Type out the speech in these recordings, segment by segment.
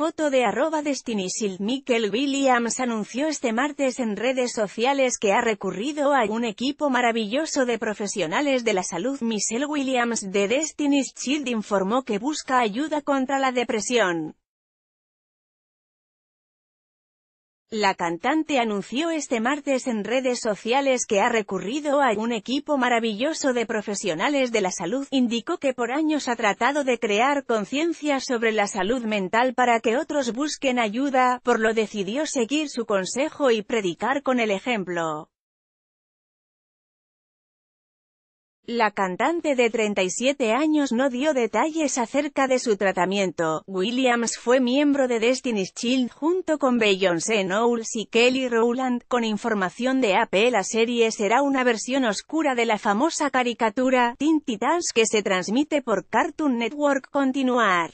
foto de arroba Destiny Shield Michael Williams anunció este martes en redes sociales que ha recurrido a un equipo maravilloso de profesionales de la salud. Michelle Williams de Destiny Shield informó que busca ayuda contra la depresión. La cantante anunció este martes en redes sociales que ha recurrido a un equipo maravilloso de profesionales de la salud, indicó que por años ha tratado de crear conciencia sobre la salud mental para que otros busquen ayuda, por lo decidió seguir su consejo y predicar con el ejemplo. La cantante de 37 años no dio detalles acerca de su tratamiento. Williams fue miembro de Destiny's Child junto con Beyoncé Knowles y Kelly Rowland. Con información de AP la serie será una versión oscura de la famosa caricatura Teen Titans que se transmite por Cartoon Network. Continuar.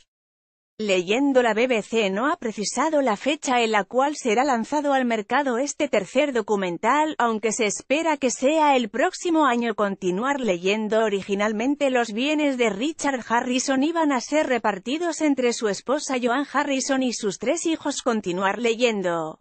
Leyendo la BBC no ha precisado la fecha en la cual será lanzado al mercado este tercer documental, aunque se espera que sea el próximo año. Continuar leyendo originalmente los bienes de Richard Harrison iban a ser repartidos entre su esposa Joan Harrison y sus tres hijos. Continuar leyendo.